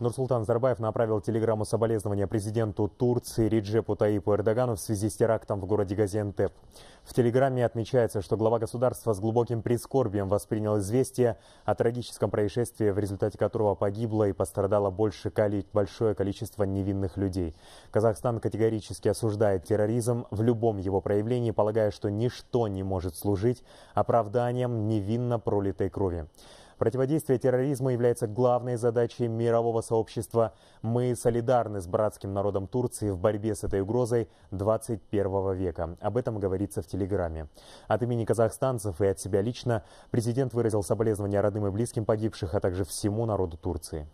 Нурсултан Зарбаев направил телеграмму соболезнования президенту Турции Реджепу Таипу Эрдогану в связи с терактом в городе Газиантеп. В телеграмме отмечается, что глава государства с глубоким прискорбием воспринял известие о трагическом происшествии, в результате которого погибло и пострадало больше большое количество невинных людей. Казахстан категорически осуждает терроризм в любом его проявлении, полагая, что ничто не может служить оправданием невинно пролитой крови. Противодействие терроризму является главной задачей мирового сообщества. Мы солидарны с братским народом Турции в борьбе с этой угрозой 21 века. Об этом говорится в Телеграме. От имени казахстанцев и от себя лично президент выразил соболезнования родным и близким погибших, а также всему народу Турции.